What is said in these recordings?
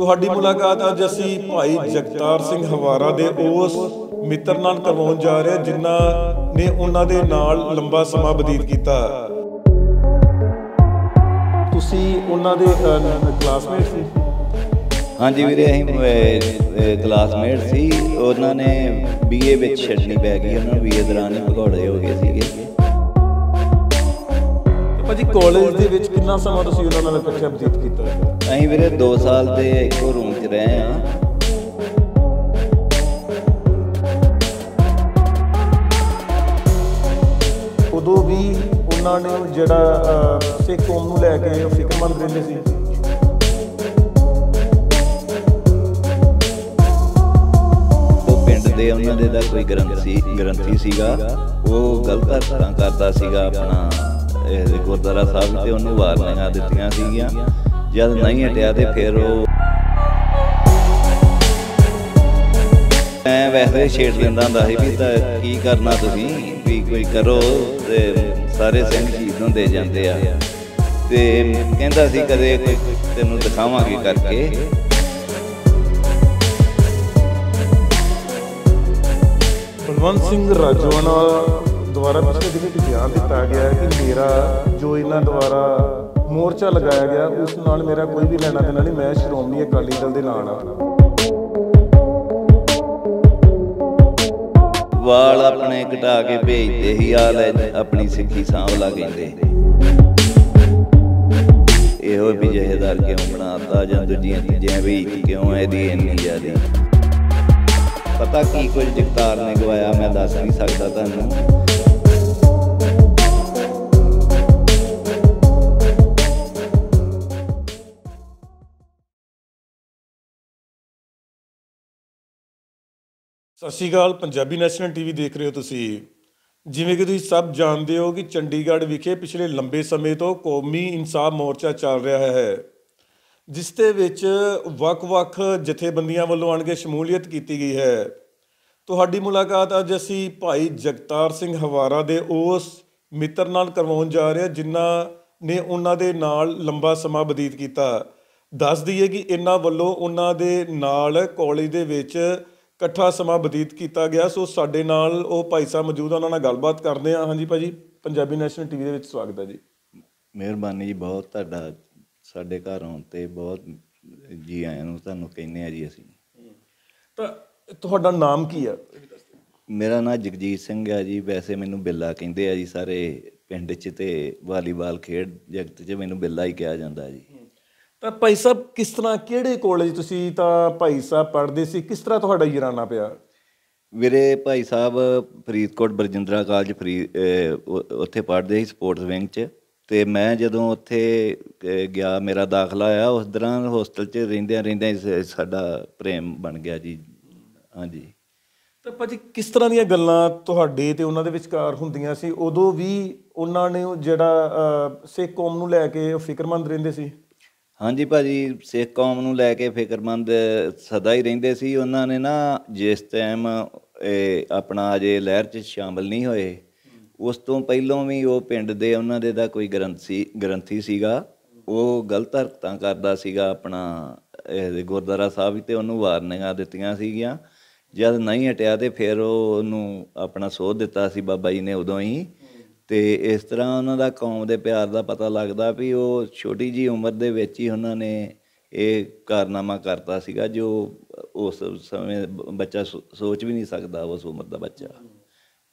ਤੁਹਾਡੀ ਮੁਲਾਕਾਤ ਅੱਜ ਅਸੀਂ ਭਾਈ ਜਗਤਾਰ ਸਿੰਘ ਹਵਾਰਾ ਦੇ ਉਸ ਮਿੱਤਰ ਨਾਲ ਕਰਵਾਉਣ ਜਾ ਰਹੇ ਜਿਨ੍ਹਾਂ ਨੇ ਉਹਨਾਂ ਦੇ ਨਾਲ ਲੰਬਾ ਸਮਾਂ ਬਤੀਤ ਕੀਤਾ ਤੁਸੀਂ ਉਹਨਾਂ ਦੇ ਕਲਾਸਮੇਟ ਸੀ ਹਾਂਜੀ ਵੀਰੇ ਅਸੀਂ ਕਲਾਸਮੇਟ ਸੀ ਉਹਨਾਂ ਨੇ ਬੀਏ ਵਿੱਚ ਛੱਡਣੀ ਪੈ ਗਈ ਉਹਨਾਂ ਬੀਏ ਦੌਰਾਨ ਹੀ ਭਗੌੜੇ ਹੋ ਗਏ ਸੀਗੇ ਭਾਜੀ ਕਾਲਜ ਦੇ ਵਿੱਚ ਕਿੰਨਾ ਸਮਾਂ ਤੁਸੀਂ ਉਹਨਾਂ ਨਾਲ ਇਕੱਠੇ ਬਤੀਤ ਕੀਤਾ ਅਸੀਂ ਵੀਰੇ 2 ਸਾਲ ਤੇ ਇੱਕੋ ਰੂਮ 'ਚ ਰਹੇ ਆ ਉਦੋਂ ਵੀ ਉਹਨਾਂ ਨੇ ਜਿਹੜਾ ਸਿੱਖ ਕੌਮ ਨੂੰ ਲੈ ਕੇ ਫਿਕਰਮੰਦ ਰਹਿੰਦੇ ਸੀ ਉਹ ਪਿੰਡ ਦੇ ਉਹਨਾਂ ਦੇ ਦਾ ਕੋਈ ਗਰੰਟੀ ਗਰੰਟੀ ਸੀਗਾ ਉਹ ਗਲਤ ਹਰਕਤਾਂ ਕਰਦਾ ਸੀਗਾ ਆਪਣਾ ਇਹ ਗੁਰਦਾਰਾ ਸਾਹਿਬ ਤੇ ਉਹਨੂੰ ਵਾਰਨਿੰਗਾਂ ਦਿੱਤੀਆਂ ਸੀਗੀਆਂ ਜਦ ਨਹੀਂ ਹਟਿਆ ਤੇ ਫਿਰ ਉਹ ਮੈਂ ਵੈਸੇ ਛੇੜ ਲੈਂਦਾ ਹੁੰਦਾ ਸੀ ਵੀ ਤਾਂ ਕੀ ਕਰਨਾ ਤੁਸੀਂ ਵੀ ਕੋਈ ਕਰੋ ਤੇ ਸਾਰੇ ਸਿੰਘ ਜੀ ਹੁੰਦੇ ਜਾਂਦੇ ਆ ਤੇ ਕਹਿੰਦਾ ਸੀ ਕਦੇ ਕੋਈ ਤੈਨੂੰ ਦਿਖਾਵਾਂਗੇ ਕਰਕੇ ਬਲਵੰਤ ਸਿੰਘ ਰਾਜਵਾਨਾ ਦੁਆਰਾ ਪਿਛਲੇ ਦਿਨ ਬਿਆਨ ਦਿੱਤਾ ਗਿਆ ਕਿ ਮੇਰਾ ਜੋ ਇਹਨਾਂ ਦੁਆਰਾ ਮੋਰਚਾ ਲਗਾਇਆ ਗਿਆ ਉਸ ਨਾਲ ਮੇਰਾ ਕੋਈ ਵੀ ਲੈਣਾ ਦੇਣਾ ਨਹੀਂ ਮੈਂ ਸ਼੍ਰੋਮਣੀ ਅਕਾਲੀ ਦਲ ਦੇ ਨਾਲ ਆ ਵਾਲ ਆਪਣੇ ਘਟਾ ਕੇ ਭੇਜਦੇ ਹੀ ਆ ਲੈ ਆਪਣੀ ਸਿੱਖੀ ਸਾਹਮ ਲਾ ਕਹਿੰਦੇ ਇਹੋ ਵੀ ਜਹੇਦਾਰ ਕਿਉਂ ਬਣਾਤਾ ਜਾਂ ਦੂਜੀਆਂ ਚੀਜ਼ਾਂ ਵੀ ਕਿਉਂ ਇਹਦੀ ਇੰਨੀ ਜ਼ਿਆਦਾ ਪਤਾ ਕੀ ਕੁਝ ਜਗਤਾਰ ਨੇ ਗਵਾਇਆ ਮੈਂ ਦੱਸ ਨਹੀਂ ਸਕਦਾ ਤੁਹਾਨੂੰ ਸਤਿ ਸ਼੍ਰੀ ਅਕਾਲ ਪੰਜਾਬੀ ਨੈਸ਼ਨਲ ਟੀਵੀ ਦੇਖ ਰਹੇ ਹੋ ਤੁਸੀਂ ਜਿਵੇਂ ਕਿ ਤੁਸੀਂ ਸਭ ਜਾਣਦੇ ਹੋ ਕਿ ਚੰਡੀਗੜ੍ਹ ਵਿਖੇ ਪਿਛਲੇ ਲੰਬੇ ਸਮੇਂ ਤੋਂ ਕੌਮੀ ਇਨਸਾਫ ਮੋਰਚਾ ਚੱਲ ਰਿਹਾ ਹੈ ਜਿਸ ਦੇ ਵਿੱਚ ਵੱਖ-ਵੱਖ ਜਥੇਬੰਦੀਆਂ ਵੱਲੋਂ ਆਣ ਕੇ ਸ਼ਮੂਲੀਅਤ ਕੀਤੀ ਗਈ ਹੈ ਤੁਹਾਡੀ ਮੁਲਾਕਾਤ ਅੱਜ ਅਸੀਂ ਭਾਈ ਜਗਤਾਰ ਸਿੰਘ ਹਵਾਰਾ ਦੇ ਉਸ ਮਿੱਤਰ ਨਾਲ ਕਰਵਾਉਣ ਜਾ ਰਹੇ ਹਾਂ ਜਿਨ੍ਹਾਂ ਨੇ ਉਹਨਾਂ ਦੇ ਨਾਲ ਲੰਬਾ ਸਮਾਂ ਬਤੀਤ ਕੀਤਾ ਦੱਸ ਦਈਏ ਕਿ ਇਹਨਾਂ ਵੱਲੋਂ ਉਹਨਾਂ ਦੇ ਨਾਲ ਕਾਲਜ ਦੇ ਵਿੱਚ ਇਕੱਠਾ ਸਮਾਂ ਬਤੀਤ ਕੀਤਾ ਗਿਆ ਸੋ ਸਾਡੇ ਨਾਲ ਉਹ ਭਾਈ ਸਾਹਿਬ ਮੌਜੂਦ ਹਨ ਉਹਨਾਂ ਨਾਲ ਗੱਲਬਾਤ ਕਰਦੇ ਆ ਹਾਂਜੀ ਭਾਜੀ ਪੰਜਾਬੀ ਨੈਸ਼ਨਲ ਟੀਵੀ ਦੇ ਵਿੱਚ ਸਵਾਗਤ ਹੈ ਜੀ ਮਿਹਰਬਾਨੀ ਜੀ ਬਹੁਤ ਤੁਹਾਡਾ ਸਾਡੇ ਘਰ ਆਉਣ ਤੇ ਬਹੁਤ ਜੀ ਆਇਆਂ ਨੂੰ ਤੁਹਾਨੂੰ ਕਹਿੰਨੇ ਆ ਜੀ ਅਸੀਂ ਤਾਂ ਤੁਹਾਡਾ ਨਾਮ ਕੀ ਆ ਮੇਰਾ ਨਾਮ ਜਗਜੀਤ ਸਿੰਘ ਆ ਜੀ ਵੈਸੇ ਮੈਨੂੰ ਬਿੱਲਾ ਕਹਿੰਦੇ ਆ ਜੀ ਸਾਰੇ ਪਿੰਡ 'ਚ ਤੇ ਵਾਲੀਬਾਲ ਖੇਡ ਜਗਤ 'ਚ ਮੈਨੂੰ ਬਿੱਲਾ ਹੀ ਕਿਹਾ ਜਾਂਦਾ ਜੀ ਤਾਂ ਭਾਈ ਸਾਹਿਬ ਕਿਸ ਤਰ੍ਹਾਂ ਕਿਹੜੇ ਕਾਲਜ ਤੁਸੀਂ ਤਾਂ ਭਾਈ ਸਾਹਿਬ ਪੜ੍ਹਦੇ ਸੀ ਕਿਸ ਤਰ੍ਹਾਂ ਤੁਹਾਡਾ ਯਰਾਨਾ ਪਿਆ ਵੀਰੇ ਭਾਈ ਸਾਹਿਬ ਫਰੀਦਕੋਟ ਬਰਜਿੰਦਰਾ ਕਾਲਜ ਫਰੀ ਉੱਥੇ ਪੜ੍ਹਦੇ ਸੀ ਸਪੋਰਟਸ ਵਿੰਗ 'ਚ ਤੇ ਮੈਂ ਜਦੋਂ ਉੱਥੇ ਗਿਆ ਮੇਰਾ ਦਾਖਲਾ ਆਇਆ ਉਸ ਦਰਾਂ ਹੋਸਟਲ 'ਚ ਰਹਿੰਦਿਆਂ ਰਹਿੰਦਿਆਂ ਸਾਡਾ ਪ੍ਰੇਮ ਬਣ ਗਿਆ ਜੀ ਹਾਂਜੀ ਤਾਂ ਭਾਜੀ ਕਿਸ ਤਰ੍ਹਾਂ ਦੀਆਂ ਗੱਲਾਂ ਤੁਹਾਡੇ ਤੇ ਉਹਨਾਂ ਦੇ ਵਿਚਕਾਰ ਹੁੰਦੀਆਂ ਸੀ ਉਦੋਂ ਵੀ ਉਹਨਾਂ ਨੇ ਜਿਹੜਾ ਸਿੱਖ ਕੌਮ ਨੂੰ ਲੈ ਕੇ ਫਿਕਰਮੰਦ ਰਹਿੰਦੇ ਸੀ ਹਾਂਜੀ ਭਾਜੀ ਸਿੱਖ ਕੌਮ ਨੂੰ ਲੈ ਕੇ ਫਿਕਰਮੰਦ ਸਦਾ ਹੀ ਰਹਿੰਦੇ ਸੀ ਉਹਨਾਂ ਨੇ ਨਾ ਜਿਸ ਟਾਈਮ ਆਪਣਾ ਅਜੇ ਲਹਿਰ 'ਚ ਸ਼ਾਮਲ ਨਹੀਂ ਹੋਏ ਉਸ ਤੋਂ ਪਹਿਲਾਂ ਵੀ ਉਹ ਪਿੰਡ ਦੇ ਉਹਨਾਂ ਦੇ ਦਾ ਕੋਈ ਗਰੰਥੀ ਗਰੰਥੀ ਸੀਗਾ ਉਹ ਗਲਤ ਹਰਕਤਾਂ ਕਰਦਾ ਸੀਗਾ ਆਪਣਾ ਗੁਰਦੁਆਰਾ ਸਾਹਿਬ ਤੇ ਉਹਨੂੰ ਵਾਰਨਿੰਗਾਂ ਦਿੱਤੀਆਂ ਸੀਗੀਆਂ ਜਦ ਨਹੀਂ ਹਟਿਆ ਤੇ ਫਿਰ ਉਹ ਉਹਨੂੰ ਆਪਣਾ ਸੋਧ ਦਿੱਤਾ ਸੀ ਬਾਬਾ ਜੀ ਨੇ ਉਦੋਂ ਹੀ ਤੇ ਇਸ ਤਰ੍ਹਾਂ ਉਹਨਾਂ ਦਾ ਕੌਮ ਦੇ ਪਿਆਰ ਦਾ ਪਤਾ ਲੱਗਦਾ ਵੀ ਉਹ ਛੋਟੀ ਜੀ ਉਮਰ ਦੇ ਵਿੱਚ ਹੀ ਉਹਨਾਂ ਨੇ ਇਹ ਕਾਰਨਾਮਾ ਕਰਤਾ ਸੀਗਾ ਜੋ ਉਸ ਸਮੇਂ ਬੱਚਾ ਸੋਚ ਵੀ ਨਹੀਂ ਸਕਦਾ ਉਸ ਉਮਰ ਦਾ ਬੱਚਾ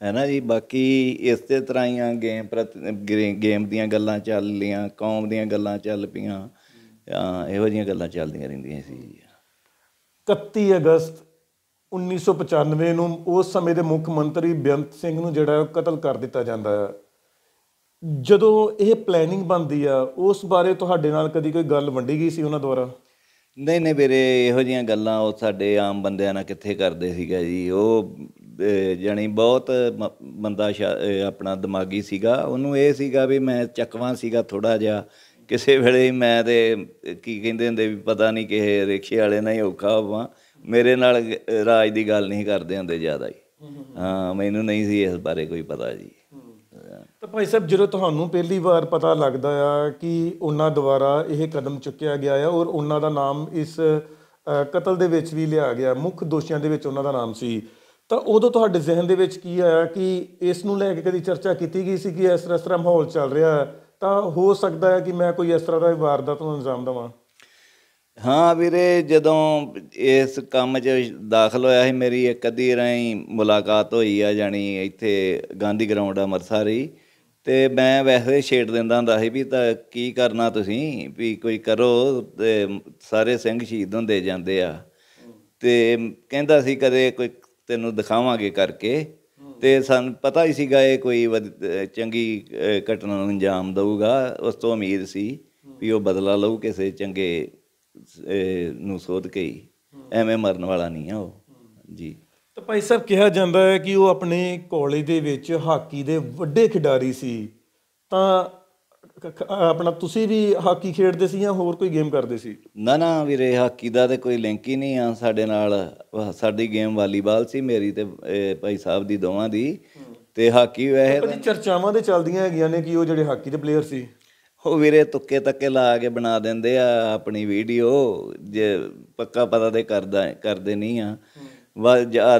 ਹੈ ਨਾ ਜੀ ਬਾਕੀ ਇਸ ਤੇ ਤਰ੍ਹਾਂ ਹੀ ਗੇਮ ਗੇਮ ਦੀਆਂ ਗੱਲਾਂ ਚੱਲ ਲੀਆਂ ਕੌਮ ਦੀਆਂ ਗੱਲਾਂ ਚੱਲ ਪੀਆਂ ਇਹੋ ਜੀਆਂ ਗੱਲਾਂ ਚੱਲਦੀਆਂ ਰਹਿੰਦੀਆਂ ਸੀ 31 ਅਗਸਤ 1995 ਨੂੰ ਉਸ ਸਮੇਂ ਦੇ ਮੁੱਖ ਮੰਤਰੀ ਬੇਅੰਤ ਸਿੰਘ ਨੂੰ ਜਿਹੜਾ ਕਤਲ ਕਰ ਦਿੱਤਾ ਜਾਂਦਾ ਹੈ ਜਦੋਂ ਇਹ ਪਲੈਨਿੰਗ ਬਣਦੀ ਆ ਉਸ ਬਾਰੇ ਤੁਹਾਡੇ ਨਾਲ ਕਦੀ ਕੋਈ ਗੱਲ ਵੰਡੀ ਗਈ ਸੀ ਉਹਨਾਂ ਦੁਆਰਾ ਨਹੀਂ ਨਹੀਂ ਵੀਰੇ ਇਹੋ ਜੀਆਂ ਗੱਲਾਂ ਉਹ ਸਾਡੇ ਆਮ ਬੰਦਿਆਂ ਨਾਲ ਕਿੱਥੇ ਕਰਦੇ ਸੀਗਾ ਜੀ ਉਹ ਜਾਨੀ ਬਹੁਤ ਬੰਦਾ ਆਪਣਾ ਦਿਮਾਗੀ ਸੀਗਾ ਉਹਨੂੰ ਇਹ ਸੀਗਾ ਵੀ ਮੈਂ ਚੱਕਵਾਂ ਸੀਗਾ ਥੋੜਾ ਜਿਹਾ ਕਿਸੇ ਵੇਲੇ ਮੈਂ ਤੇ ਕੀ ਕਹਿੰਦੇ ਹੁੰਦੇ ਵੀ ਪਤਾ ਨਹੀਂ ਕਿਹੇ ਰੇਖੇ ਵਾਲੇ ਨਾਲ ਔਖਾ ਹੋਵਾਂ ਮੇਰੇ ਨਾਲ ਰਾਜ ਦੀ ਗੱਲ ਨਹੀਂ ਕਰਦੇ ਹੁੰਦੇ ਜ਼ਿਆਦਾ ਹੀ ਹਾਂ ਮੈਨੂੰ ਨਹੀਂ ਸੀ ਇਸ ਬਾਰੇ ਕੋਈ ਪਤਾ ਜੀ ਤਾਂ ਭਾਈ ਸਾਹਿਬ ਜਦੋਂ ਤੁਹਾਨੂੰ ਪਹਿਲੀ ਵਾਰ ਪਤਾ ਲੱਗਦਾ ਆ ਕਿ ਉਹਨਾਂ ਦੁਆਰਾ ਇਹ ਕਦਮ ਚੁੱਕਿਆ ਗਿਆ ਆ ਔਰ ਉਹਨਾਂ ਦਾ ਨਾਮ ਇਸ ਕਤਲ ਦੇ ਵਿੱਚ ਵੀ ਲਿਆ ਗਿਆ ਮੁੱਖ ਦੋਸ਼ੀਆਂ ਦੇ ਵਿੱਚ ਉਹਨਾਂ ਦਾ ਨਾਮ ਸੀ ਤਾਂ ਉਦੋਂ ਤੁਹਾਡੇ ਜ਼ਿਹਨ ਦੇ ਵਿੱਚ ਕੀ ਆਇਆ ਕਿ ਇਸ ਨੂੰ ਲੈ ਕੇ ਕਦੀ ਚਰਚਾ ਕੀਤੀ ਗਈ ਸੀ ਕਿ ਇਸ ਤਰ੍ਹਾਂ ਦਾ ਮਾਹੌਲ ਚੱਲ ਰਿਹਾ ਤਾਂ ਹੋ ਸਕਦਾ ਹੈ ਕਿ ਮੈਂ ਕੋਈ ਇਸ ਤਰ੍ਹਾਂ ਦਾ ਵਾਰਦਾਤ ਨੂੰ ਅੰਜਾਮ ਦਵਾਂ ਹਾਂ ਵੀਰੇ ਜਦੋਂ ਇਸ ਕੰਮ 'ਚ ਦਾਖਲ ਹੋਇਆ ਸੀ ਮੇਰੀ ਇੱਕ ਅੱਧੀ ਰਹੀ ਮੁਲਾਕਾਤ ਹੋਈ ਆ ਜਾਨੀ ਇੱਥੇ ਗਾਂਧੀ ਗਰਾਊਂਡ ਅੰਮ੍ਰਿਤਸਰ ਹੀ ਤੇ ਮੈਂ ਵੈਸੇ ਛੇੜ ਦਿੰਦਾ ਹੁੰਦਾ ਸੀ ਵੀ ਤਾਂ ਕੀ ਕਰਨਾ ਤੁਸੀਂ ਵੀ ਕੋਈ ਕਰੋ ਤੇ ਸਾਰੇ ਸਿੰਘ ਸ਼ਹੀਦ ਹੁੰਦੇ ਜਾਂਦੇ ਆ ਤੇ ਕਹਿੰਦਾ ਸੀ ਕਦੇ ਕੋਈ ਤੈਨੂੰ ਦਿਖਾਵਾਂਗੇ ਕਰਕੇ ਤੇ ਸਾਨੂੰ ਪਤਾ ਹੀ ਸੀਗਾ ਇਹ ਕੋਈ ਚੰਗੀ ਘਟਨਾ ਨੂੰ ਅੰਜਾਮ ਦਊਗਾ ਉਸ ਤੋਂ ਉਮੀਦ ਸੀ ਵੀ ਉਹ ਬਦਲਾ ਲਊ ਕਿਸੇ ਚੰਗੇ ਨੂੰ ਸੋਧ ਕੇ ਐਵੇਂ ਮਰਨ ਵਾਲਾ ਨਹੀਂ ਆ ਉਹ ਜੀ ਤਾਂ ਭਾਈ ਸਾਹਿਬ ਕਿਹਾ ਜਾਂਦਾ ਹੈ ਕਿ ਉਹ ਆਪਣੇ ਕਾਲਜ ਦੇ ਵਿੱਚ ਹਾਕੀ ਦੇ ਵੱਡੇ ਖਿਡਾਰੀ ਸੀ ਤਾਂ ਆਪਣਾ ਤੁਸੀਂ ਵੀ ਹਾਕੀ ਖੇਡਦੇ ਸੀ ਜਾਂ ਹੋਰ ਕੋਈ ਗੇਮ ਕਰਦੇ ਸੀ ਨਾ ਨਾ ਵੀਰੇ ਹਾਕੀ ਦਾ ਤੇ ਕੋਈ ਲਿੰਕ ਹੀ ਨਹੀਂ ਆ ਸਾਡੇ ਨਾਲ ਸਾਡੀ ਗੇਮ ਵਾਲੀਬਾਲ ਸੀ ਮੇਰੀ ਤੇ ਭਾਈ ਸਾਹਿਬ ਦੀ ਦੋਵਾਂ ਦੀ ਤੇ ਹਾਕੀ ਵੈਸੇ ਤਾਂ ਚਰਚਾਵਾਂ ਦੇ ਚੱਲਦੀਆਂ ਹੈਗੀਆਂ ਨੇ ਕਿ ਉਹ ਜਿਹੜੇ ਹਾਕੀ ਦੇ ਪਲੇਅਰ ਸੀ ਉਹ ਵੀਰੇ ਤੁੱਕੇ ਤੱਕੇ ਲਾ ਕੇ ਬਣਾ ਦਿੰਦੇ ਆ ਆਪਣੀ ਵੀਡੀਓ ਜੇ ਪੱਕਾ ਪਤਾ ਦੇ ਕਰਦਾ ਕਰਦੇ ਨਹੀਂ ਆ ਵਾ ਜਾ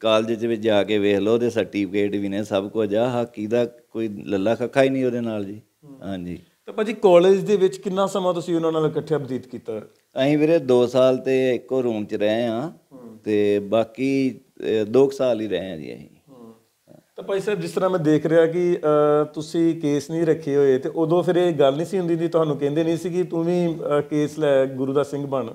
ਕਾਲਜ ਦੇ ਵਿੱਚ ਜਾ ਕੇ ਵੇਖ ਲਓ ਉਹਦੇ ਸਰਟੀਫਿਕੇਟ ਵੀ ਨੇ ਸਭ ਕੁਝ ਆ ਹਾਕੀ ਦਾ ਕੋਈ ਲੱਲਾ ਖੱਖਾ ਹੀ ਨਹੀਂ ਉਹਦੇ ਨਾਲ ਜੀ ਹਾਂਜੀ ਤਾਂ ਭਾਜੀ ਕਾਲਜ ਦੇ ਵਿੱਚ ਕਿੰਨਾ ਸਮਾਂ ਤੁਸੀਂ ਉਹਨਾਂ ਨਾਲ ਇਕੱਠੇ ਬਤੀਤ ਕੀਤਾ ਅਸੀਂ ਵੀਰੇ 2 ਸਾਲ ਤੇ ਇੱਕੋ ਰੂਮ 'ਚ ਰਹੇ ਆ ਤੇ ਬਾਕੀ 2 ਸਾਲ ਹੀ ਰਹੇ ਆ ਜੀ ਅਸੀਂ ਤਾਂ ਭਾਈ ਸਾਹਿਬ ਜਿਸ ਤਰ੍ਹਾਂ ਮੈਂ ਦੇਖ ਰਿਹਾ ਕਿ ਤੁਸੀਂ ਕੇਸ ਨਹੀਂ ਰੱਖੇ ਹੋਏ ਤੇ ਉਦੋਂ ਫਿਰ ਇਹ ਗੱਲ ਨਹੀਂ ਸੀ ਹੁੰਦੀ ਦੀ ਤੁਹਾਨੂੰ ਕਹਿੰਦੇ ਨਹੀਂ ਸੀ ਕਿ ਤੂੰ ਵੀ ਕੇਸ ਲੈ ਗੁਰੂ ਦਾ ਸਿੰਘ ਬਣ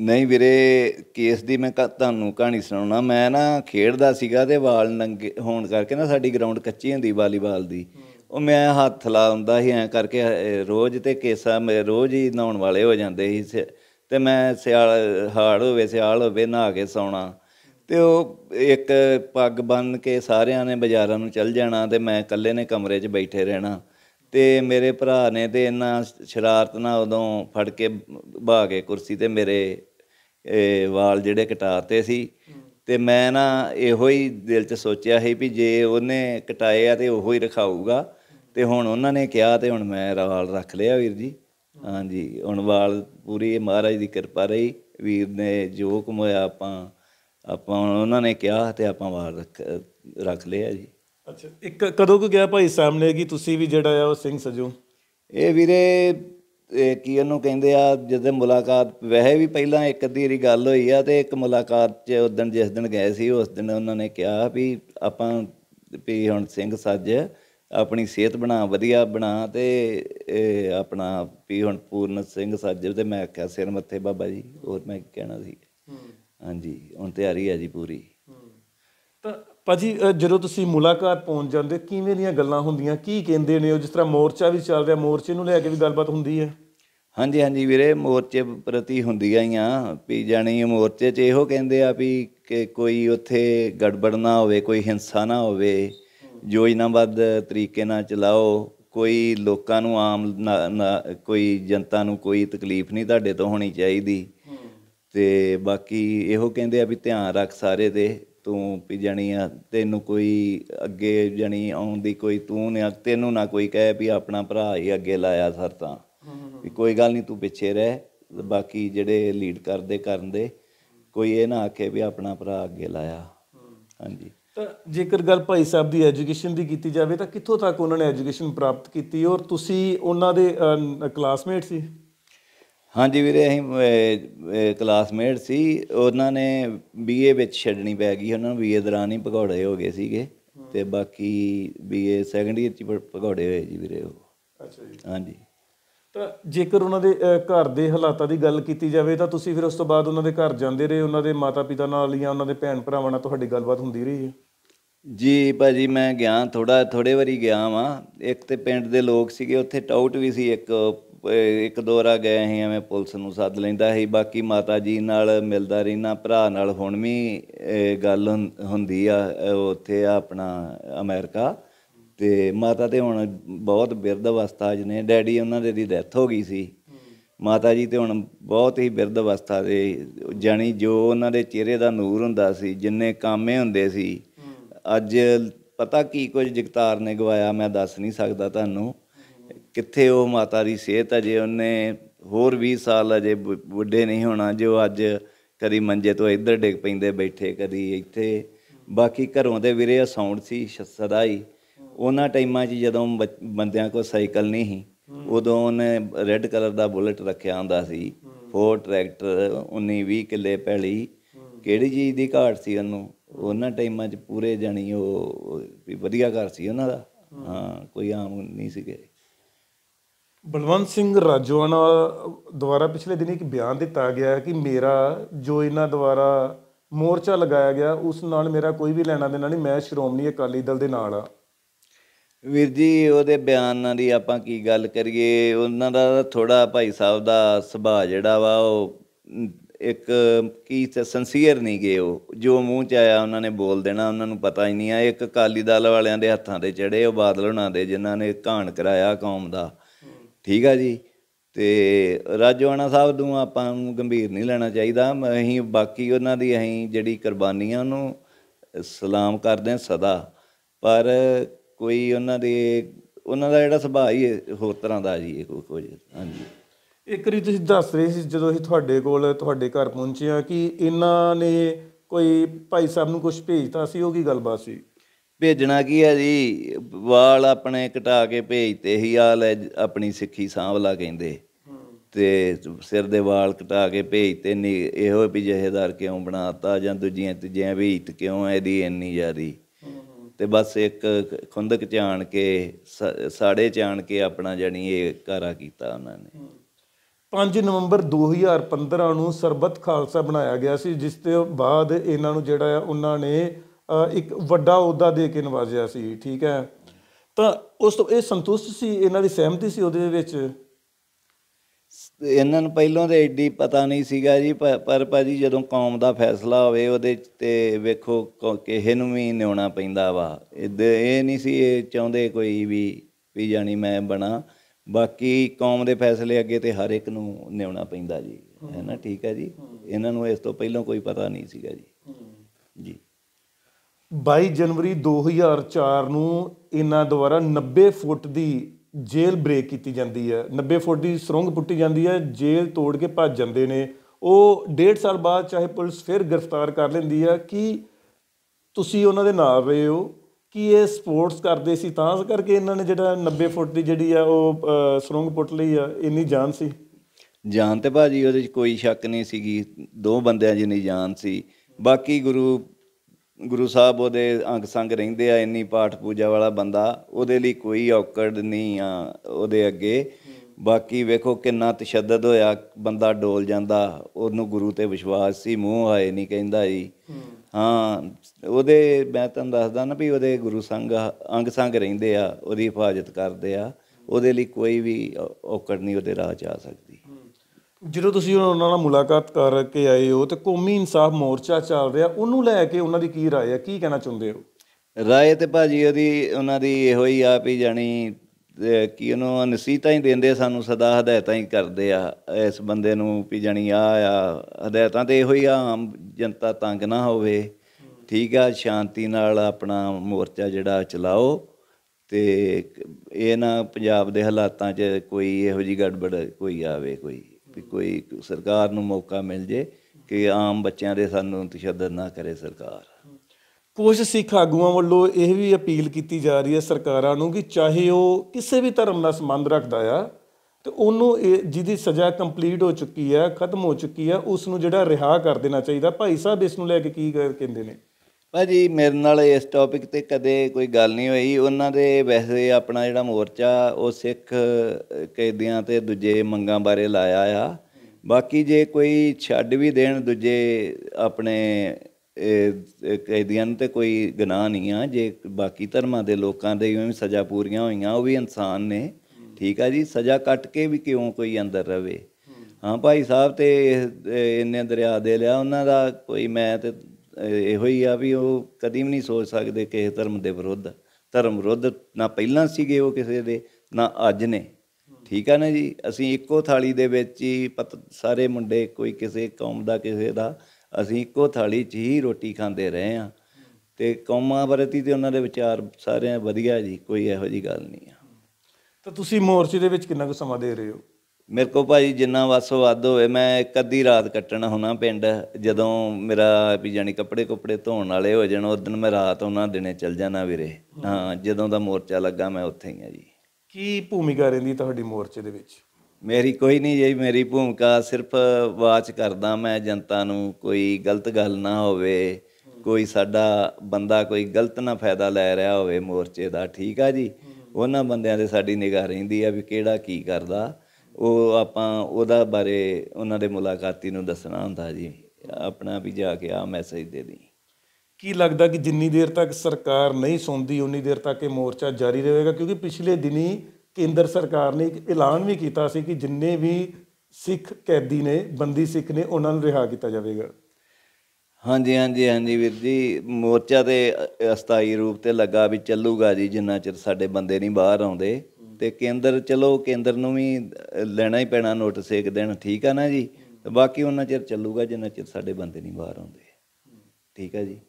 ਨਹੀਂ ਵੀਰੇ ਕੇਸ ਦੀ ਮੈਂ ਤੁਹਾਨੂੰ ਕਹਾਣੀ ਸੁਣਾਉਣਾ ਮੈਂ ਨਾ ਖੇਡਦਾ ਸੀਗਾ ਤੇ ਵਾਲ ਨੰਗੇ ਹੋਣ ਕਰਕੇ ਨਾ ਸਾਡੀ ਗਰਾਊਂਡ ਕੱਚੀ ਹੁੰਦੀ ਵਾਲੀਬਾਲ ਦੀ ਉਹ ਮੈਂ ਹੱਥ ਲਾ ਹੁੰਦਾ ਸੀ ਐ ਕਰਕੇ ਰੋਜ਼ ਤੇ ਕੇਸਾ ਮੇਰੇ ਰੋਜ਼ ਹੀ ਨਹਾਉਣ ਵਾਲੇ ਹੋ ਜਾਂਦੇ ਸੀ ਤੇ ਮੈਂ ਸਿਆਲ ਹਾੜ ਹੋਵੇ ਸਿਆਲ ਹੋਵੇ ਨਹਾ ਕੇ ਸੌਣਾ ਤੇ ਉਹ ਇੱਕ ਪੱਗ ਬੰਨ ਕੇ ਸਾਰਿਆਂ ਨੇ ਬਾਜ਼ਾਰਾਂ ਨੂੰ ਚੱਲ ਜਾਣਾ ਤੇ ਮੈਂ ਇਕੱਲੇ ਨੇ ਕਮਰੇ 'ਚ ਬੈਠੇ ਰਹਿਣਾ ਤੇ ਮੇਰੇ ਭਰਾ ਨੇ ਤੇ ਇਹਨਾਂ ਸ਼ਰਾਰਤ ਨਾਲ ਉਦੋਂ ਫੜ ਕੇ ਬਹਾ ਕੇ ਕੁਰਸੀ ਤੇ ਮੇਰੇ ਵਾਲ ਜਿਹੜੇ ਕਟਾਤੇ ਸੀ ਤੇ ਮੈਂ ਨਾ ਇਹੋ ਹੀ ਦਿਲ 'ਚ ਸੋਚਿਆ ਸੀ ਵੀ ਜੇ ਉਹਨੇ ਕਟਾਏ ਆ ਤੇ ਉਹੋ ਹੀ ਰਖਾਊਗਾ ਤੇ ਹੁਣ ਉਹਨਾਂ ਨੇ ਕਿਹਾ ਤੇ ਹੁਣ ਮੈਂ ਵਾਲ ਰੱਖ ਲਿਆ ਵੀਰ ਜੀ ਹਾਂਜੀ ਹੁਣ ਵਾਲ ਪੂਰੀ ਮਹਾਰਾਜ ਦੀ ਕਿਰਪਾ ਰਹੀ ਵੀਰ ਨੇ ਜੋ ਕਮਾਇਆ ਆਪਾਂ ਆਪਾਂ ਉਹਨਾਂ ਨੇ ਕਿਹਾ ਤੇ ਆਪਾਂ ਵਾਲ ਰੱਖ ਲਿਆ ਜੀ ਅੱਛਾ ਇੱਕ ਕਦੋਂ ਕੋ ਗਿਆ ਭਾਈ ਸਾਹਮਣੇ ਕੀ ਤੁਸੀਂ ਵੀ ਜਿਹੜਾ ਆ ਉਹ ਸਿੰਘ ਸਜੂ ਇਹ ਵੀਰੇ ਇਹ ਕੀ ਇਹਨੂੰ ਕਹਿੰਦੇ ਆ ਜਦੋਂ ਮੁਲਾਕਾਤ ਵੈਸੇ ਵੀ ਪਹਿਲਾਂ ਇੱਕ ਅੱਧੀ ਰੀ ਗੱਲ ਹੋਈ ਆ ਤੇ ਇੱਕ ਮੁਲਾਕਾਤ 'ਚ ਉਸ ਦਿਨ ਜਿਸ ਦਿਨ ਗਏ ਸੀ ਉਸ ਦਿਨ ਉਹਨਾਂ ਨੇ ਕਿਹਾ ਵੀ ਆਪਾਂ ਵੀ ਹੁਣ ਸਿੰਘ ਸੱਜ ਆਪਣੀ ਸਿਹਤ ਬਣਾ ਵਧੀਆ ਬਣਾ ਤੇ ਇਹ ਆਪਣਾ ਵੀ ਹੁਣ ਪੂਰਨ ਸਿੰਘ ਸੱਜ ਤੇ ਮੈਂ ਆਖਿਆ ਸਿਰ ਮੱਥੇ ਬਾਬਾ ਜੀ ਹੋਰ ਮੈਂ ਕਹਿਣਾ ਸੀ ਹਾਂਜੀ ਹੁਣ ਤਿਆਰੀ ਆ ਜੀ ਪੂਰੀ ਤਾਂ ਭਾਜੀ ਜਦੋਂ ਤੁਸੀਂ ਮੁਲਾਕਾਤ ਪਹੁੰਚ ਜਾਂਦੇ ਕਿਵੇਂ ਦੀਆਂ ਗੱਲਾਂ ਹੁੰਦੀਆਂ ਕੀ ਕਹਿੰਦੇ ਨੇ ਉਹ ਜਿਸ ਤਰ੍ਹਾਂ ਮੋਰਚਾ ਵੀ ਚੱਲ ਰਿਹਾ ਮੋਰਚੇ ਨੂੰ ਲੈ ਕੇ ਵੀ ਗੱਲਬਾਤ ਹੁੰਦੀ ਹੈ ਹਾਂਜੀ ਹਾਂਜੀ ਵੀਰੇ ਮੋਰਚੇ ਪ੍ਰਤੀ ਹੁੰਦੀਆਂ ਹੀ ਆ ਵੀ ਜਾਣੀ ਮੋਰਚੇ 'ਚ ਇਹੋ ਕਹਿੰਦੇ ਆ ਵੀ ਕਿ ਕੋਈ ਉੱਥੇ ਗੜਬੜ ਨਾ ਹੋਵੇ ਕੋਈ ਹਿੰਸਾ ਨਾ ਹੋਵੇ ਯੋਜਨਾਬੱਧ ਤਰੀਕੇ ਨਾਲ ਚਲਾਓ ਕੋਈ ਲੋਕਾਂ ਨੂੰ ਆਮ ਕੋਈ ਜਨਤਾ ਨੂੰ ਕੋਈ ਤਕਲੀਫ ਨਹੀਂ ਤੁਹਾਡੇ ਤੋਂ ਹੋਣੀ ਚਾਹੀਦੀ ਤੇ ਬਾਕੀ ਇਹੋ ਕਹਿੰਦੇ ਆ ਵੀ ਧਿਆਨ ਰੱਖ ਸਾਰੇ ਦੇ ਤੂੰ ਵੀ ਜਾਣੀ ਆ ਤੈਨੂੰ ਕੋਈ ਅੱਗੇ ਜਾਣੀ ਆਉਣ ਦੀ ਕੋਈ ਤੂੰ ਨਾ ਤੈਨੂੰ ਨਾ ਕੋਈ ਕਹੇ ਵੀ ਆਪਣਾ ਭਰਾ ਹੀ ਅੱਗੇ ਲਾਇਆ ਸਰ ਤਾਂ ਵੀ ਕੋਈ ਗੱਲ ਨਹੀਂ ਤੂੰ ਪਿੱਛੇ ਰਹਿ ਬਾਕੀ ਜਿਹੜੇ ਲੀਡ ਕਰਦੇ ਕਰਨ ਦੇ ਕੋਈ ਇਹ ਨਾ ਆਖੇ ਵੀ ਆਪਣਾ ਭਰਾ ਅੱਗੇ ਲਾਇਆ ਹਾਂਜੀ ਜੇਕਰ ਗੱਲ ਭਾਈ ਸਾਹਿਬ ਦੀ ਐਜੂਕੇਸ਼ਨ ਦੀ ਕੀਤੀ ਜਾਵੇ ਤਾਂ ਕਿੱਥੋਂ ਤੱਕ ਉਹਨਾਂ ਨੇ ਐਜੂਕੇਸ਼ਨ ਪ੍ਰਾਪਤ ਕੀਤੀ ਔਰ ਤੁਸੀਂ ਉਹਨਾਂ ਦੇ ਕਲਾਸਮੇਟ ਸੀ ਹਾਂਜੀ ਵੀਰੇ ਅਸੀਂ ਕਲਾਸਮੇਟ ਸੀ ਉਹਨਾਂ ਨੇ ਬੀਏ ਵਿੱਚ ਛੱਡਣੀ ਪੈ ਗਈ ਉਹਨਾਂ ਨੂੰ ਬੀਏ ਦੌਰਾਨ ਹੀ ਪਕੌੜੇ ਹੋ ਗਏ ਸੀਗੇ ਤੇ ਬਾਕੀ ਬੀਏ ਸੈਕੰਡ ਇਅਰ ਚ ਪਕੌੜੇ ਹੋਏ ਜੀ ਵੀਰੇ ਉਹ ਅੱਛਾ ਜੀ ਹਾਂਜੀ ਤਾਂ ਜੇਕਰ ਉਹਨਾਂ ਦੇ ਘਰ ਦੇ ਹਾਲਾਤਾਂ ਦੀ ਗੱਲ ਕੀਤੀ ਜਾਵੇ ਤਾਂ ਤੁਸੀਂ ਫਿਰ ਉਸ ਤੋਂ ਬਾਅਦ ਉਹਨਾਂ ਦੇ ਘਰ ਜਾਂਦੇ ਰਹੇ ਉਹਨਾਂ ਦੇ ਮਾਤਾ-ਪਿਤਾ ਨਾਲ ਜਾਂ ਉਹਨਾਂ ਦੇ ਭੈਣ ਭਰਾਵਾਂ ਨਾਲ ਤੁਹਾਡੀ ਗੱਲਬਾਤ ਹੁੰਦੀ ਰਹੀ ਹੈ ਜੀ ਭਾਜੀ ਮੈਂ ਗਿਆ ਥੋੜਾ ਥੋੜੇ ਵਾਰੀ ਗਿਆ ਵਾਂ ਇੱਕ ਤੇ ਪਿੰਡ ਦੇ ਲੋਕ ਸੀਗੇ ਉੱਥੇ ਟਾਊਟ ਵੀ ਸੀ ਇੱਕ ਇੱਕ ਦੋ ਵਾਰ ਗਏ ਸੀ ਐਵੇਂ ਪੁਲਿਸ ਨੂੰ ਸੱਦ ਲੈਂਦਾ ਸੀ ਬਾਕੀ ਮਾਤਾ ਜੀ ਨਾਲ ਮਿਲਦਾ ਰਹਿਣਾ ਭਰਾ ਨਾਲ ਹੁਣ ਵੀ ਗੱਲ ਹੁੰਦੀ ਆ ਉੱਥੇ ਆ ਆਪਣਾ ਅਮਰੀਕਾ ਤੇ ਮਾਤਾ ਤੇ ਹੁਣ ਬਹੁਤ ਬਿਰਧ ਅਵਸਥਾ 'ਚ ਨੇ ਡੈਡੀ ਉਹਨਾਂ ਦੇ ਦੀ ਡੈਥ ਹੋ ਗਈ ਸੀ ਮਾਤਾ ਜੀ ਤੇ ਹੁਣ ਬਹੁਤ ਹੀ ਬਿਰਧ ਅਵਸਥਾ ਦੇ ਜਾਨੀ ਜੋ ਉਹਨਾਂ ਦੇ ਚਿਹਰੇ ਦਾ ਨੂਰ ਹੁੰਦਾ ਸੀ ਜਿੰਨੇ ਕਾਮੇ ਹੁੰਦੇ ਸੀ ਅੱਜ ਪਤਾ ਕੀ ਕੁਝ ਜਗਤਾਰ ਨੇ ਗਵਾਇਆ ਮੈਂ ਦੱਸ ਨਹੀਂ ਸਕਦਾ ਤੁਹਾਨੂੰ ਕਿੱਥੇ ਉਹ ਮਾਤਾ ਦੀ ਸਿਹਤ ਅਜੇ ਉਹਨੇ ਹੋਰ 20 ਸਾਲ ਅਜੇ ਬੁੱਢੇ ਨਹੀਂ ਹੋਣਾ ਜੋ ਅੱਜ ਕਦੀ ਮੰਜੇ ਤੋਂ ਇੱਧਰ ਡਿੱਗ ਪੈਂਦੇ ਬੈਠੇ ਕਦੀ ਇੱਥੇ ਬਾਕੀ ਘਰੋਂ ਦੇ ਵੀਰੇ ਸਾਊਂਡ ਸੀ ਸਦਾਈ ਉਹਨਾਂ ਟਾਈਮਾਂ 'ਚ ਜਦੋਂ ਬੰਦਿਆਂ ਕੋਲ ਸਾਈਕਲ ਨਹੀਂ ਸੀ ਉਦੋਂ ਉਹਨੇ ਰੈੱਡ ਕਲਰ ਦਾ ਬੁਲਟ ਰੱਖਿਆ ਹੁੰਦਾ ਸੀ ਫੋਰ ਟਰੈਕਟਰ 19 20 ਕਿੱਲੇ ਪਹਿਲੀ ਕਿਹੜੀ ਚੀਜ਼ ਦੀ ਘਾਟ ਸੀ ਉਹਨੂੰ ਉਹਨਾਂ ਟਾਈਮਾਂ 'ਚ ਪੂਰੇ ਜਾਣੀ ਉਹ ਵੀ ਵਧੀਆ ਘਰ ਸੀ ਉਹਨਾਂ ਦਾ ਹਾਂ ਕੋਈ ਆਮ ਨਹੀਂ ਸੀਗੇ ਬਲਵੰਤ ਸਿੰਘ ਰਾਜੋਆਣਾ ਦੁਆਰਾ ਪਿਛਲੇ ਦਿਨ ਇੱਕ ਬਿਆਨ ਦਿੱਤਾ ਗਿਆ ਕਿ ਮੇਰਾ ਜੋ ਇਹਨਾਂ ਦੁਆਰਾ ਮੋਰਚਾ ਲਗਾਇਆ ਗਿਆ ਉਸ ਨਾਲ ਮੇਰਾ ਕੋਈ ਵੀ ਲੈਣਾ ਦੇਣਾ ਨਹੀਂ ਮੈਂ ਸ਼੍ਰੋਮਣੀ ਅਕਾਲੀ ਦਲ ਦੇ ਨਾਲ ਆ ਵੀਰ ਜੀ ਉਹਦੇ ਬਿਆਨਾਂ ਦੀ ਆਪਾਂ ਕੀ ਗੱਲ ਕਰੀਏ ਉਹਨਾਂ ਦਾ ਥੋੜਾ ਭਾਈ ਸਾਹਿਬ ਦਾ ਸੁਭਾਅ ਜਿਹੜਾ ਵਾ ਉਹ ਇੱਕ ਕੀ ਸੰਸੀਅਰ ਨਹੀਂ ਗਏ ਉਹ ਜੋ ਮੂੰਹ ਚ ਆਇਆ ਉਹਨਾਂ ਨੇ ਬੋਲ ਦੇਣਾ ਉਹਨਾਂ ਨੂੰ ਪਤਾ ਹੀ ਨਹੀਂ ਆ ਇੱਕ ਅਕਾਲੀ ਦਲ ਵਾਲਿਆਂ ਦੇ ਹੱਥਾਂ ਤੇ ਚੜੇ ਉਹ ਬਾਦਲ ਉਹਨਾਂ ਦੇ ਜਿਨ੍ਹਾਂ ਨੇ ਕਾਣ ਕਰਾਇਆ ਕੌਮ ਦਾ ਠੀਕ ਆ ਜੀ ਤੇ ਰਾਜਵਾਨਾ ਸਾਹਿਬ ਨੂੰ ਆਪਾਂ ਨੂੰ ਗੰਭੀਰ ਨਹੀਂ ਲੈਣਾ ਚਾਹੀਦਾ ਅਸੀਂ ਬਾਕੀ ਉਹਨਾਂ ਦੀ ਅਸੀਂ ਜਿਹੜੀ ਕੁਰਬਾਨੀਆਂ ਨੂੰ ਸਲਾਮ ਕਰਦੇ ਹਾਂ ਸਦਾ ਪਰ ਕੋਈ ਉਹਨਾਂ ਦੇ ਉਹਨਾਂ ਦਾ ਜਿਹੜਾ ਸੁਭਾਅ ਹੀ ਹੋਰ ਤਰ੍ਹਾਂ ਦਾ ਜੀ ਕੁਝ ਹਾਂਜੀ ਇੱਕ ਵਾਰੀ ਤੁਸੀਂ ਦੱਸ ਰਹੇ ਸੀ ਜਦੋਂ ਅਸੀਂ ਤੁਹਾਡੇ ਕੋਲ ਤੁਹਾਡੇ ਘਰ ਪਹੁੰਚੇ ਆ ਕਿ ਇਹਨਾਂ ਨੇ ਕੋਈ ਭਾਈ ਸਾਹਿਬ ਨੂੰ ਕੁਝ ਭੇਜਤਾ ਸੀ ਉਹ ਕੀ ਗੱਲਬਾਤ ਸੀ ਭੇਜਣਾ ਕੀ ਹੈ ਜੀ ਵਾਲ ਆਪਣੇ ਕਟਾ ਕੇ ਭੇਜਤੇ ਹੀ ਆ ਲੈ ਆਪਣੀ ਸਿੱਖੀ ਸਾਂਭਲਾ ਕਹਿੰਦੇ ਤੇ ਸਿਰ ਦੇ ਵਾਲ ਕਟਾ ਕੇ ਭੇਜਤੇ ਨਹੀਂ ਇਹੋ ਵੀ ਜਹੇਦਾਰ ਕਿਉਂ ਬਣਾਤਾ ਜਾਂ ਦੂਜੀਆਂ ਤੀਜੀਆਂ ਇਤ ਕਿਉਂ ਹੈ ਦੀ ਇੰਨੀ ਜਾਰੀ ਤੇ ਬਸ ਇੱਕ ਖੁੰਦਕ ਚਾਣ ਕੇ ਸਾੜੇ ਚਾਣ ਕੇ ਆਪਣਾ ਜਣੀ ਇਹ ਕਾਰਾ ਕੀਤਾ ਉਹਨਾਂ ਨੇ 5 ਨਵੰਬਰ 2015 ਨੂੰ ਸਰਬਤ ਖਾਲਸਾ ਬਣਾਇਆ ਗਿਆ ਸੀ ਜਿਸ ਤੋਂ ਬਾਅਦ ਇਹਨਾਂ ਨੂੰ ਜਿਹੜਾ ਉਹਨਾਂ ਨੇ ਇੱਕ ਵੱਡਾ ਉਹਦਾ ਦੇ ਕੇ ਨਵਾਜ਼ਿਆ ਸੀ ਠੀਕ ਹੈ ਤਾਂ ਉਸ ਤੋਂ ਇਹ ਸੰਤੁਸ਼ਟ ਸੀ ਇਹਨਾਂ ਦੀ ਸਹਿਮਤੀ ਸੀ ਉਹਦੇ ਵਿੱਚ ਇਹਨਾਂ ਨੂੰ ਪਹਿਲਾਂ ਤੇ ਐਡੀ ਪਤਾ ਨਹੀਂ ਸੀਗਾ ਜੀ ਪਰ ਭਾਜੀ ਜਦੋਂ ਕੌਮ ਦਾ ਫੈਸਲਾ ਹੋਵੇ ਉਹਦੇ ਤੇ ਵੇਖੋ ਕਿਸੇ ਨੂੰ ਵੀ ਨਿਉਣਾ ਪੈਂਦਾ ਵਾ ਇਹ ਨਹੀਂ ਸੀ ਇਹ ਚਾਹੁੰਦੇ ਕੋਈ ਵੀ ਵੀ ਜਾਣੀ ਮੈਂ ਬਣਾ ਬਾਕੀ ਕੌਮ ਦੇ ਫੈਸਲੇ ਅੱਗੇ ਤੇ ਹਰ ਇੱਕ ਨੂੰ ਨਿਉਣਾ ਪੈਂਦਾ ਜੀ ਹੈ ਨਾ ਠੀਕ ਹੈ ਜੀ ਇਹਨਾਂ ਨੂੰ ਇਸ ਤੋਂ ਪਹਿਲਾਂ ਕੋਈ ਪਤਾ ਨਹੀਂ ਸੀਗਾ ਜੀ ਜੀ 22 ਜਨਵਰੀ 2004 ਨੂੰ ਇਹਨਾਂ ਦੁਆਰਾ 90 ਫੁੱਟ ਦੀ ਜੇਲ ਬ੍ਰੇਕ ਕੀਤੀ ਜਾਂਦੀ ਹੈ 90 ਫੁੱਟ ਦੀ ਸੁਰੰਗ ਪੁੱਟੀ ਜਾਂਦੀ ਹੈ ਜੇਲ ਤੋੜ ਕੇ ਭੱਜ ਜਾਂਦੇ ਨੇ ਉਹ ਡੇਢ ਸਾਲ ਬਾਅਦ ਚਾਹੇ ਪੁਲਿਸ ਫਿਰ ਗ੍ਰਿਫਤਾਰ ਕਰ ਲੈਂਦੀ ਹੈ ਕਿ ਤੁਸੀਂ ਉਹਨਾਂ ਦੇ ਨਾਲ ਰਹੇ ਹੋ ਕਿ ਇਹ ਸਪੋਰਟਸ ਕਰਦੇ ਸੀ ਤਾਂ ਇਸ ਕਰਕੇ ਇਹਨਾਂ ਨੇ ਜਿਹੜਾ 90 ਫੁੱਟ ਦੀ ਜਿਹੜੀ ਆ ਉਹ ਸੁਰੰਗ ਪੁੱਟ ਲਈ ਆ ਇੰਨੀ ਜਾਨ ਸੀ ਜਾਨ ਤੇ ਭਾਜੀ ਉਹਦੇ ਵਿੱਚ ਕੋਈ ਸ਼ੱਕ ਨਹੀਂ ਸੀਗੀ ਦੋ ਬੰਦਿਆਂ ਜਿੰਨੀ ਜਾਨ ਸੀ ਬਾਕੀ ਗੁਰੂ ਗੁਰੂ ਸਾਹਿਬ ਉਹਦੇ ਅੰਗ ਸੰਗ ਰਹਿੰਦੇ ਆ ਇੰਨੀ ਪਾਠ ਪੂਜਾ ਵਾਲਾ ਬੰਦਾ ਉਹਦੇ ਲਈ ਕੋਈ ਔਕੜ ਨਹੀਂ ਆ ਉਹਦੇ ਅੱਗੇ ਬਾਕੀ ਵੇਖੋ ਕਿੰਨਾ ਤਸ਼ੱਦਦ ਹੋਇਆ ਬੰਦਾ ਡੋਲ ਜਾਂਦਾ ਉਹਨੂੰ ਗੁਰੂ ਤੇ ਵਿਸ਼ਵਾਸ ਸੀ ਮੂੰਹ ਆਏ ਨਹੀਂ ਕਹਿੰਦਾ ਜੀ ਹਾਂ ਉਹਦੇ ਮੈਂ ਤੁਹਾਨੂੰ ਦੱਸਦਾ ਨਾ ਵੀ ਉਹਦੇ ਗੁਰੂ ਸੰਗ ਅੰਗ ਸੰਗ ਰਹਿੰਦੇ ਆ ਉਹਦੀ ਹਿਫਾਜ਼ਤ ਕਰਦੇ ਆ ਉਹਦੇ ਲਈ ਕੋਈ ਵੀ ਔਕੜ ਨਹੀਂ ਉਹਦੇ ਰਾਹ ਚ ਆ ਸਕਦੀ ਜਦੋਂ ਤੁਸੀਂ ਉਹਨਾਂ ਨਾਲ ਮੁਲਾਕਾਤ ਕਰਕੇ ਆਏ ਹੋ ਤੇ ਕੌਮੀ ਇਨਸਾਫ ਮੋਰਚਾ ਚੱਲ ਰਿਹਾ ਉਹਨੂੰ ਲੈ ਕੇ ਉਹਨਾਂ ਦੀ ਕੀ رائے ਹੈ ਕੀ ਕਹਿਣਾ ਚਾਹੁੰਦੇ ਹੋ ਰਾਏ ਤੇ ਭਾਜੀ ਉਹਦੀ ਉਹਨਾਂ ਦੀ ਇਹੋ ਹੀ ਆ ਵੀ ਜਾਣੀ ਕਿ ਉਹਨੂੰ ਨਸੀਹਤਾਂ ਹੀ ਦਿੰਦੇ ਸਾਨੂੰ ਸਦਾ ਹਦਾਇਤਾਂ ਹੀ ਕਰਦੇ ਆ ਇਸ ਬੰਦੇ ਨੂੰ ਵੀ ਜਾਣੀ ਆ ਆ ਹਦਾਇਤਾਂ ਤੇ ਇਹੋ ਹੀ ਆ ਆਮ ਜਨਤਾ ਤੰਗ ਨਾ ਹੋਵੇ ਠੀਕ ਆ ਸ਼ਾਂਤੀ ਨਾਲ ਆਪਣਾ ਮੋਰਚਾ ਜਿਹੜਾ ਚਲਾਓ ਤੇ ਇਹ ਨਾ ਪੰਜਾਬ ਦੇ ਹਾਲਾਤਾਂ 'ਚ ਕੋਈ ਇਹੋ ਜੀ ਗੜਬੜ ਕੋਈ ਆਵੇ ਕੋਈ ਕਿ ਕੋਈ ਸਰਕਾਰ ਨੂੰ ਮੌਕਾ ਮਿਲ ਜੇ ਕਿ ਆਮ ਬੱਚਿਆਂ ਦੇ ਸਾਨੂੰ ਤਸ਼ੱਦਦ ਨਾ ਕਰੇ ਸਰਕਾਰ ਕੁਝ ਸਿੱਖ ਆਗੂਆਂ ਵੱਲੋਂ ਇਹ ਵੀ ਅਪੀਲ ਕੀਤੀ ਜਾ ਰਹੀ ਹੈ ਸਰਕਾਰਾਂ ਨੂੰ ਕਿ ਚਾਹੇ ਉਹ ਕਿਸੇ ਵੀ ਧਰਮ ਨਾਲ ਸੰਬੰਧ ਰੱਖਦਾ ਆ ਤੇ ਉਹਨੂੰ ਜਿਹਦੀ ਸਜ਼ਾ ਕੰਪਲੀਟ ਹੋ ਚੁੱਕੀ ਹੈ ਖਤਮ ਹੋ ਚੁੱਕੀ ਹੈ ਉਸ ਨੂੰ ਜਿਹੜਾ ਰਿਹਾ ਕਰ ਦੇਣਾ ਚਾਹੀਦਾ ਭਾਈ ਸਾਹਿਬ ਇਸ ਨੂੰ ਲੈ ਕੇ ਕੀ ਕਹਿੰਦੇ ਨੇ ਭਾਜੀ ਮੇਰੇ ਨਾਲ ਇਸ ਟੌਪਿਕ ਤੇ ਕਦੇ ਕੋਈ ਗੱਲ ਨਹੀਂ ਹੋਈ ਉਹਨਾਂ ਦੇ ਵੈਸੇ ਆਪਣਾ ਜਿਹੜਾ ਮੋਰਚਾ ਉਹ ਸਿੱਖ ਕੈਦੀਆਂ ਤੇ ਦੂਜੇ ਮੰਗਾਂ ਬਾਰੇ ਲਾਇਆ ਆ ਬਾਕੀ ਜੇ ਕੋਈ ਛੱਡ ਵੀ ਦੇਣ ਦੂਜੇ ਆਪਣੇ ਕੈਦੀਆਂ ਤੇ ਕੋਈ ਗੁਨਾਹ ਨਹੀਂ ਆ ਜੇ ਬਾਕੀ ਧਰਮਾਂ ਦੇ ਲੋਕਾਂ ਦੇ ਵੀ ਸਜ਼ਾ ਪੂਰੀਆਂ ਹੋਈਆਂ ਉਹ ਵੀ ਇਨਸਾਨ ਨੇ ਠੀਕ ਆ ਜੀ ਸਜ਼ਾ ਕੱਟ ਕੇ ਵੀ ਕਿਉਂ ਕੋਈ ਅੰਦਰ ਰਵੇ ਹਾਂ ਭਾਈ ਸਾਹਿਬ ਤੇ ਇੰਨੇ ਦਰਿਆ ਦੇ ਲਿਆ ਉਹਨਾਂ ਦਾ ਕੋਈ ਮੈਂ ਤੇ ਇਹੋ ਹੀ ਆ ਵੀ ਉਹ ਕਦੀ ਵੀ ਨਹੀਂ ਸੋਚ ਸਕਦੇ ਕਿਸੇ ਧਰਮ ਦੇ ਵਿਰੁੱਧ ਧਰਮ ਵਿਰੁੱਧ ਨਾ ਪਹਿਲਾਂ ਸੀਗੇ ਉਹ ਕਿਸੇ ਦੇ ਨਾ ਅੱਜ ਨੇ ਠੀਕ ਆ ਨਾ ਜੀ ਅਸੀਂ ਇੱਕੋ ਥਾਲੀ ਦੇ ਵਿੱਚ ਹੀ ਸਾਰੇ ਮੁੰਡੇ ਕੋਈ ਕਿਸੇ ਕੌਮ ਦਾ ਕਿਸੇ ਦਾ ਅਸੀਂ ਇੱਕੋ ਥਾਲੀ 'ਚ ਹੀ ਰੋਟੀ ਖਾਂਦੇ ਰਹੇ ਆ ਤੇ ਕੌਮਾਂ ਵਰਤੀ ਤੇ ਉਹਨਾਂ ਦੇ ਵਿਚਾਰ ਸਾਰਿਆਂ ਵਧੀਆ ਜੀ ਕੋਈ ਇਹੋ ਜੀ ਗੱਲ ਨਹੀਂ ਆ ਤਾਂ ਤੁਸੀਂ ਮੋਰਚੇ ਦੇ ਵਿੱਚ ਕਿੰਨਾ ਕੁ ਸਮਾਂ ਦੇ ਰਹੇ ਹੋ ਮੇਰੇ ਕੋ ਭਾਈ ਜਿੰਨਾ ਵਸ ਵੱਧ ਹੋਵੇ ਮੈਂ ਇੱਕ ਅੱਧੀ ਰਾਤ ਕੱਟਣਾ ਹੁਣਾ ਪਿੰਡ ਜਦੋਂ ਮੇਰਾ ਵੀ ਜਾਨੀ ਕੱਪੜੇ ਕੁੱਪੜੇ ਧੋਣ ਵਾਲੇ ਹੋ ਜਾਣ ਉਸ ਦਿਨ ਮੈਂ ਰਾਤ ਉਹਨਾਂ ਦਿਨੇ ਚਲ ਜਾਣਾ ਵੀਰੇ ਹਾਂ ਜਦੋਂ ਦਾ ਮੋਰਚਾ ਲੱਗਾ ਮੈਂ ਉੱਥੇ ਹੀ ਆ ਜੀ ਕੀ ਭੂਮਿਕਾ ਰਹਿੰਦੀ ਤੁਹਾਡੀ ਮੋਰਚੇ ਦੇ ਵਿੱਚ ਮੇਰੀ ਕੋਈ ਨਹੀਂ ਜੀ ਮੇਰੀ ਭੂਮਿਕਾ ਸਿਰਫ ਵਾਚ ਕਰਦਾ ਮੈਂ ਜਨਤਾ ਨੂੰ ਕੋਈ ਗਲਤ ਗੱਲ ਨਾ ਹੋਵੇ ਕੋਈ ਸਾਡਾ ਬੰਦਾ ਕੋਈ ਗਲਤ ਨਾ ਫਾਇਦਾ ਲੈ ਰਿਹਾ ਹੋਵੇ ਮੋਰਚੇ ਦਾ ਠੀਕ ਆ ਜੀ ਉਹਨਾਂ ਬੰਦਿਆਂ ਦੇ ਸਾਡੀ ਨਿਗਾਹ ਰਹਿੰਦੀ ਆ ਵੀ ਕਿਹੜਾ ਕੀ ਕਰਦਾ ਉਹ ਆਪਾਂ ਉਹਦਾ ਬਾਰੇ ਉਹਨਾਂ ਦੇ ਮੁਲਾਕਾਤੀ ਨੂੰ ਦੱਸਣਾ ਹੁੰਦਾ ਜੀ ਆਪਣਾ ਵੀ ਜਾ ਕੇ ਆ ਮੈਸੇਜ ਦੇ ਦੀ ਕੀ ਲੱਗਦਾ ਕਿ ਜਿੰਨੀ ਦੇਰ ਤੱਕ ਸਰਕਾਰ ਨਹੀਂ ਸੁਣਦੀ ਉਨੀ ਦੇਰ ਤੱਕ ਇਹ ਮੋਰਚਾ ਜਾਰੀ ਰਹੇਗਾ ਕਿਉਂਕਿ ਪਿਛਲੇ ਦਿਨੀ ਕੇਂਦਰ ਸਰਕਾਰ ਨੇ ਇੱਕ ਐਲਾਨ ਵੀ ਕੀਤਾ ਸੀ ਕਿ ਜਿੰਨੇ ਵੀ ਸਿੱਖ ਕੈਦੀ ਨੇ ਬੰਦੀ ਸਿੱਖ ਨੇ ਉਹਨਾਂ ਨੂੰ ਰਿਹਾ ਕੀਤਾ ਜਾਵੇਗਾ ਹਾਂਜੀ ਹਾਂਜੀ ਹਾਂਜੀ ਵੀਰ ਜੀ ਮੋਰਚਾ ਤੇ ਅਸਥਾਈ ਰੂਪ ਤੇ ਲੱਗਾ ਵੀ ਚੱਲੂਗਾ ਜੀ ਜਿੰਨਾ ਚਿਰ ਸਾਡੇ ਬੰਦੇ ਨਹੀਂ ਬਾਹਰ ਆਉਂਦੇ ਤੇ ਕੇਂਦਰ ਚਲੋ ਕੇਂਦਰ ਨੂੰ ਵੀ ਲੈਣਾ ਹੀ ਪੈਣਾ ਨੋਟਿਸ ਇੱਕ ਦਿਨ ਠੀਕ ਆ ਨਾ ਜੀ ਤੇ ਬਾਕੀ ਉਹਨਾਂ ਚਿਰ ਚੱਲੂਗਾ ਜਿੰਨਾ ਚਿਰ ਸਾਡੇ ਬੰਦੇ ਨਹੀਂ ਬਾਹਰ ਆਉਂਦੇ ਠੀਕ ਆ ਜੀ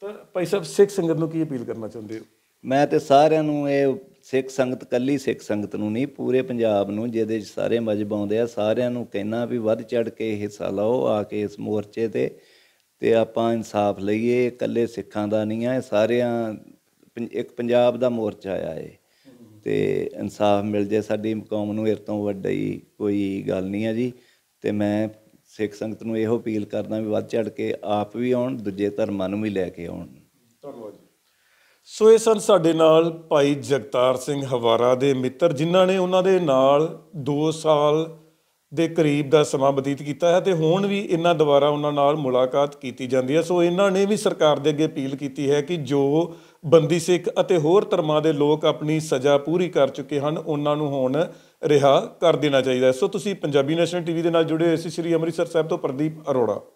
ਤਾਂ ਭਾਈ ਸਾਹਿਬ ਸਿੱਖ ਸੰਗਤ ਨੂੰ ਕੀ ਅਪੀਲ ਕਰਨਾ ਚਾਹੁੰਦੇ ਹੋ ਮੈਂ ਤੇ ਸਾਰਿਆਂ ਨੂੰ ਇਹ ਸਿੱਖ ਸੰਗਤ ਕੱਲੀ ਸਿੱਖ ਸੰਗਤ ਨੂੰ ਨਹੀਂ ਪੂਰੇ ਪੰਜਾਬ ਨੂੰ ਜਿਹਦੇ ਸਾਰੇ ਮਜਬ ਆਉਂਦੇ ਆ ਸਾਰਿਆਂ ਨੂੰ ਕਹਿਣਾ ਵੀ ਵੱਧ ਚੜ ਕੇ ਹਿੱਸਾ ਲਓ ਆ ਕੇ ਇਸ ਮੋਰਚੇ ਤੇ ਤੇ ਆਪਾਂ ਇਨਸਾਫ ਲਈਏ ਕੱਲੇ ਸਿੱਖਾਂ ਦਾ ਨਹੀਂ ਆ ਸਾਰਿਆਂ ਇੱਕ ਪੰਜਾਬ ਦਾ ਮੋਰਚਾ ਆਇਆ ਏ ਤੇ ਇਨਸਾਫ ਮਿਲ ਜੇ ਸਾਡੀ ਕੌਮ ਨੂੰ ਇਰ ਤੋਂ ਵੱਡੀ ਕੋਈ ਗੱਲ ਨਹੀਂ ਆ ਜੀ ਤੇ ਮੈਂ ਸਿੱਖ ਸੰਗਤ ਨੂੰ ਇਹੋ ਅਪੀਲ ਕਰਦਾ ਵੀ ਵੱਧ ਚੜ ਕੇ ਆਪ ਵੀ ਆਉਣ ਦੂਜੇ ਧਰਮਾਂ ਨੂੰ ਵੀ ਲੈ ਕੇ ਆਉਣ ਧੰਨਵਾਦ ਜੀ ਸੋ ਇਹ ਸਨ ਸਾਡੇ ਨਾਲ ਭਾਈ ਜਗਤਾਰ ਸਿੰਘ ਹਵਾਰਾ ਦੇ ਮਿੱਤਰ ਜਿਨ੍ਹਾਂ ਨੇ ਉਹਨਾਂ ਦੇ ਨਾਲ 2 ਸਾਲ ਦੇ ਕਰੀਬ ਦਾ ਸਮਾਂ ਬਤੀਤ ਕੀਤਾ ਹੈ ਤੇ ਹੁਣ ਵੀ ਇਹਨਾਂ ਦੁਆਰਾ ਉਹਨਾਂ ਨਾਲ ਮੁਲਾਕਾਤ ਕੀਤੀ ਜਾਂਦੀ ਹੈ ਸੋ ਇਹਨਾਂ ਨੇ ਵੀ ਸਰਕਾਰ ਦੇ ਅੱਗੇ ਅਪੀਲ ਕੀਤੀ ਹੈ ਕਿ ਜੋ ਬੰਦੀ ਸਿੱਖ ਅਤੇ ਹੋਰ ਧਰਮਾਂ ਦੇ ਲੋਕ ਆਪਣੀ ਸਜ਼ਾ ਪੂਰੀ ਕਰ ਚੁੱਕੇ ਹਨ ਉਹਨਾਂ ਨੂੰ ਹੁਣ ਰਿਹਾ ਕਰ ਦੇਣਾ ਚਾਹੀਦਾ ਸੋ ਤੁਸੀਂ ਪੰਜਾਬੀ ਨੈਸ਼ਨਲ ਟੀਵੀ ਦੇ ਨਾਲ ਜੁੜੇ ਹੋਏ ਸੀ ਸ੍ਰੀ ਅੰਮ੍ਰਿਤਸਰ ਸਾਹਿਬ ਤੋਂ ਪ੍ਰਦੀਪ ਅਰੋੜਾ